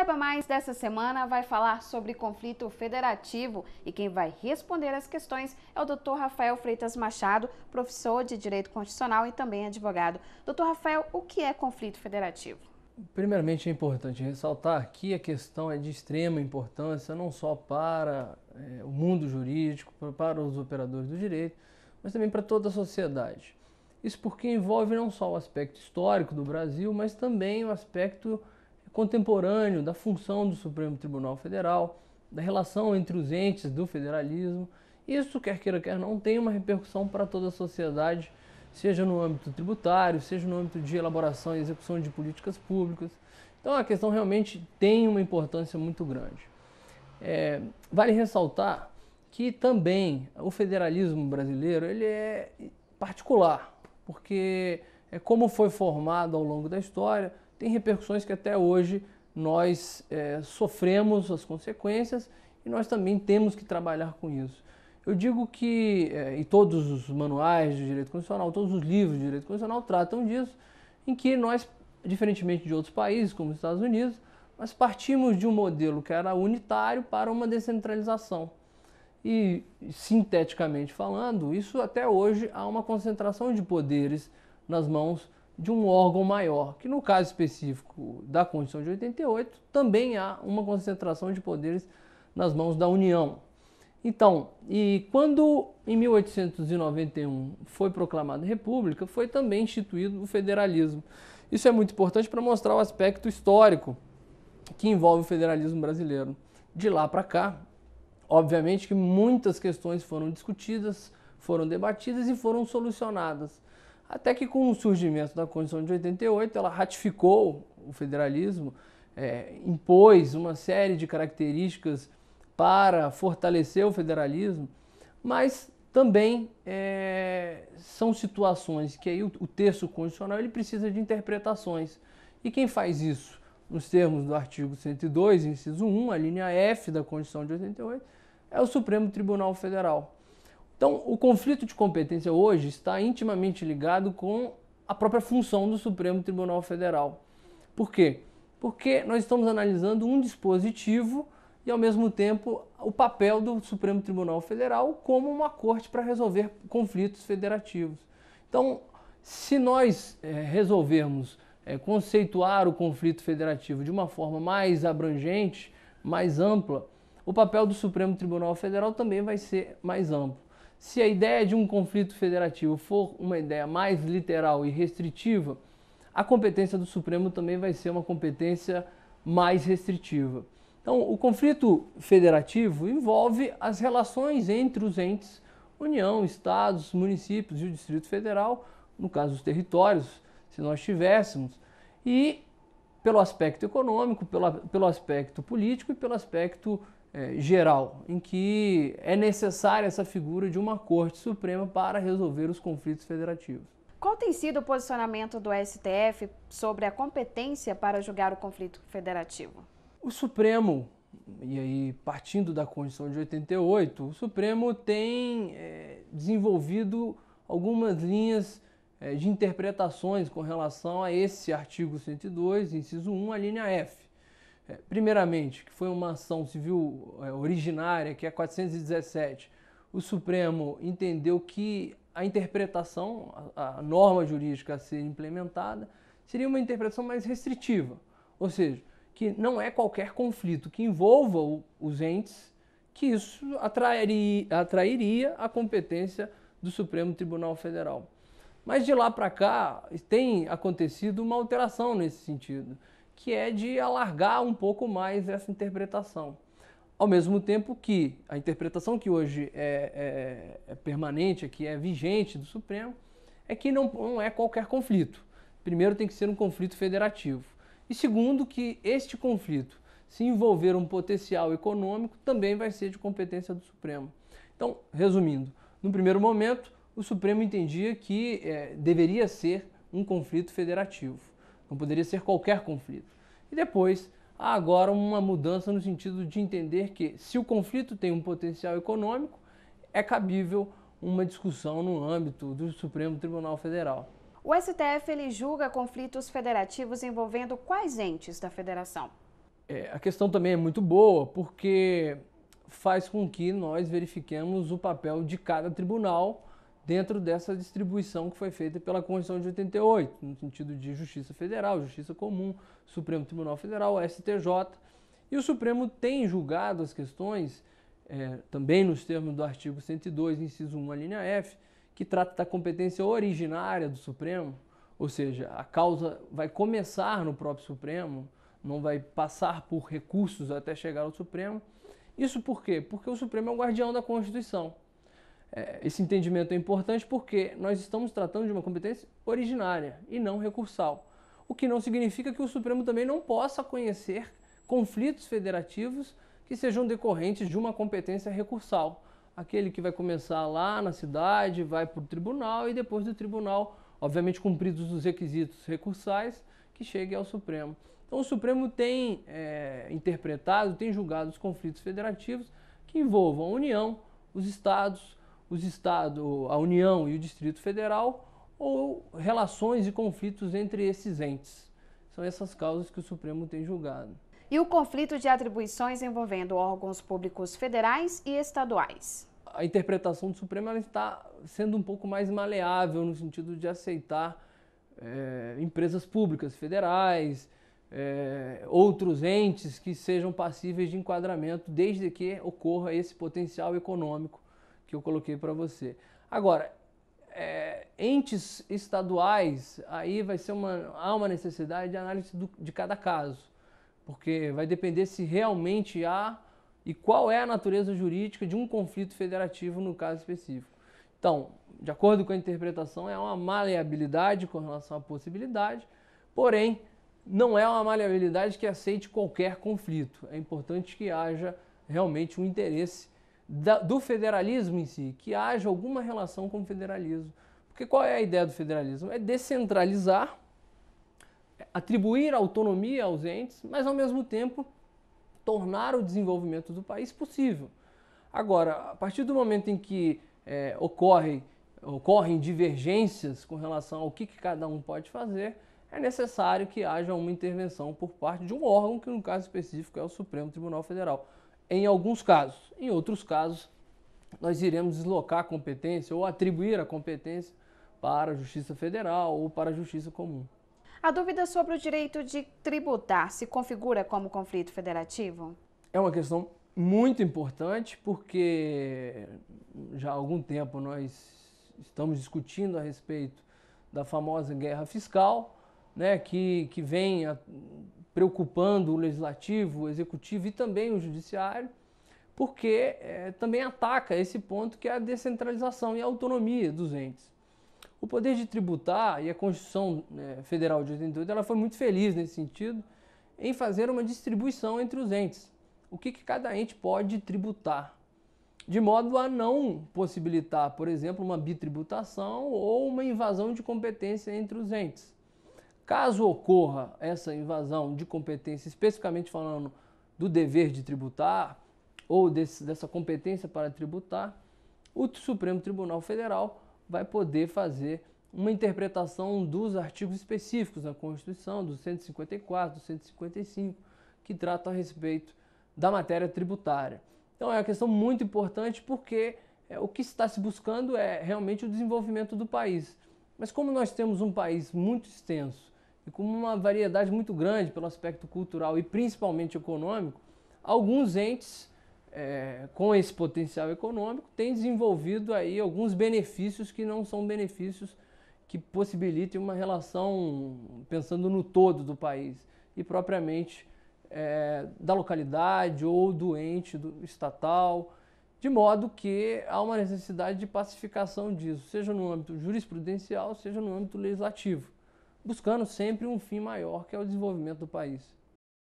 Saiba Mais dessa semana vai falar sobre conflito federativo e quem vai responder às questões é o Dr. Rafael Freitas Machado, professor de Direito Constitucional e também advogado. Dr. Rafael, o que é conflito federativo? Primeiramente é importante ressaltar que a questão é de extrema importância não só para é, o mundo jurídico, para os operadores do direito, mas também para toda a sociedade. Isso porque envolve não só o aspecto histórico do Brasil, mas também o aspecto contemporâneo da função do Supremo Tribunal Federal, da relação entre os entes do federalismo. Isso, quer queira, quer não, tem uma repercussão para toda a sociedade, seja no âmbito tributário, seja no âmbito de elaboração e execução de políticas públicas. Então, a questão realmente tem uma importância muito grande. É, vale ressaltar que também o federalismo brasileiro ele é particular, porque é como foi formado ao longo da história, tem repercussões que até hoje nós é, sofremos as consequências e nós também temos que trabalhar com isso. Eu digo que, é, e todos os manuais de direito constitucional, todos os livros de direito constitucional tratam disso, em que nós, diferentemente de outros países, como os Estados Unidos, nós partimos de um modelo que era unitário para uma descentralização. E, sinteticamente falando, isso até hoje há uma concentração de poderes nas mãos de um órgão maior, que no caso específico da Constituição de 88, também há uma concentração de poderes nas mãos da União. Então, e quando em 1891 foi proclamada República, foi também instituído o federalismo. Isso é muito importante para mostrar o aspecto histórico que envolve o federalismo brasileiro. De lá para cá, obviamente que muitas questões foram discutidas, foram debatidas e foram solucionadas. Até que com o surgimento da Constituição de 88, ela ratificou o federalismo, é, impôs uma série de características para fortalecer o federalismo, mas também é, são situações que aí o, o texto constitucional ele precisa de interpretações. E quem faz isso? Nos termos do artigo 102, inciso 1, a linha F da Constituição de 88, é o Supremo Tribunal Federal. Então, o conflito de competência hoje está intimamente ligado com a própria função do Supremo Tribunal Federal. Por quê? Porque nós estamos analisando um dispositivo e, ao mesmo tempo, o papel do Supremo Tribunal Federal como uma corte para resolver conflitos federativos. Então, se nós é, resolvermos é, conceituar o conflito federativo de uma forma mais abrangente, mais ampla, o papel do Supremo Tribunal Federal também vai ser mais amplo. Se a ideia de um conflito federativo for uma ideia mais literal e restritiva, a competência do Supremo também vai ser uma competência mais restritiva. Então, o conflito federativo envolve as relações entre os entes, União, Estados, municípios e o Distrito Federal, no caso os territórios, se nós tivéssemos, e pelo aspecto econômico, pelo, pelo aspecto político e pelo aspecto é, geral, em que é necessária essa figura de uma Corte Suprema para resolver os conflitos federativos. Qual tem sido o posicionamento do STF sobre a competência para julgar o conflito federativo? O Supremo, e aí partindo da Constituição de 88, o Supremo tem é, desenvolvido algumas linhas é, de interpretações com relação a esse artigo 102, inciso 1, a linha F. É, primeiramente, que foi uma ação civil é, originária, que é 417, o Supremo entendeu que a interpretação, a, a norma jurídica a ser implementada, seria uma interpretação mais restritiva, ou seja, que não é qualquer conflito que envolva o, os entes que isso atrairia, atrairia a competência do Supremo Tribunal Federal. Mas de lá para cá tem acontecido uma alteração nesse sentido que é de alargar um pouco mais essa interpretação. Ao mesmo tempo que a interpretação que hoje é, é, é permanente, que é vigente do Supremo, é que não, não é qualquer conflito. Primeiro, tem que ser um conflito federativo. E segundo, que este conflito, se envolver um potencial econômico, também vai ser de competência do Supremo. Então, resumindo, no primeiro momento, o Supremo entendia que é, deveria ser um conflito federativo. Não poderia ser qualquer conflito. E depois, há agora uma mudança no sentido de entender que, se o conflito tem um potencial econômico, é cabível uma discussão no âmbito do Supremo Tribunal Federal. O STF ele julga conflitos federativos envolvendo quais entes da federação? É, a questão também é muito boa, porque faz com que nós verifiquemos o papel de cada tribunal dentro dessa distribuição que foi feita pela Constituição de 88, no sentido de Justiça Federal, Justiça Comum, Supremo Tribunal Federal, STJ. E o Supremo tem julgado as questões, é, também nos termos do artigo 102, inciso 1, linha F, que trata da competência originária do Supremo, ou seja, a causa vai começar no próprio Supremo, não vai passar por recursos até chegar ao Supremo. Isso por quê? Porque o Supremo é o guardião da Constituição. É, esse entendimento é importante porque nós estamos tratando de uma competência originária e não recursal. O que não significa que o Supremo também não possa conhecer conflitos federativos que sejam decorrentes de uma competência recursal. Aquele que vai começar lá na cidade, vai para o tribunal e depois do tribunal, obviamente cumpridos os requisitos recursais, que chegue ao Supremo. Então o Supremo tem é, interpretado, tem julgado os conflitos federativos que envolvam a União, os estados, os estados, a União e o Distrito Federal, ou relações e conflitos entre esses entes. São essas causas que o Supremo tem julgado. E o conflito de atribuições envolvendo órgãos públicos federais e estaduais. A interpretação do Supremo está sendo um pouco mais maleável no sentido de aceitar é, empresas públicas federais, é, outros entes que sejam passíveis de enquadramento, desde que ocorra esse potencial econômico que eu coloquei para você. Agora, é, entes estaduais, aí vai ser uma, há uma necessidade de análise do, de cada caso, porque vai depender se realmente há e qual é a natureza jurídica de um conflito federativo no caso específico. Então, de acordo com a interpretação, é uma maleabilidade com relação à possibilidade, porém, não é uma maleabilidade que aceite qualquer conflito. É importante que haja realmente um interesse do federalismo em si, que haja alguma relação com o federalismo. Porque qual é a ideia do federalismo? É descentralizar, é atribuir autonomia aos entes, mas ao mesmo tempo tornar o desenvolvimento do país possível. Agora, a partir do momento em que é, ocorre, ocorrem divergências com relação ao que, que cada um pode fazer, é necessário que haja uma intervenção por parte de um órgão, que no caso específico é o Supremo Tribunal Federal em alguns casos. Em outros casos, nós iremos deslocar a competência ou atribuir a competência para a Justiça Federal ou para a Justiça Comum. A dúvida sobre o direito de tributar se configura como conflito federativo? É uma questão muito importante porque já há algum tempo nós estamos discutindo a respeito da famosa guerra fiscal, né, que, que vem a, preocupando o legislativo, o executivo e também o judiciário, porque é, também ataca esse ponto que é a descentralização e a autonomia dos entes. O poder de tributar e a Constituição né, Federal de 88 ela foi muito feliz nesse sentido em fazer uma distribuição entre os entes. O que, que cada ente pode tributar? De modo a não possibilitar, por exemplo, uma bitributação ou uma invasão de competência entre os entes. Caso ocorra essa invasão de competência, especificamente falando do dever de tributar ou desse, dessa competência para tributar, o Supremo Tribunal Federal vai poder fazer uma interpretação dos artigos específicos da Constituição, do 154, do 155, que tratam a respeito da matéria tributária. Então é uma questão muito importante porque é, o que está se buscando é realmente o desenvolvimento do país. Mas como nós temos um país muito extenso e como uma variedade muito grande pelo aspecto cultural e principalmente econômico, alguns entes é, com esse potencial econômico têm desenvolvido aí alguns benefícios que não são benefícios que possibilitem uma relação pensando no todo do país e propriamente é, da localidade ou do ente do estatal, de modo que há uma necessidade de pacificação disso, seja no âmbito jurisprudencial, seja no âmbito legislativo buscando sempre um fim maior, que é o desenvolvimento do país.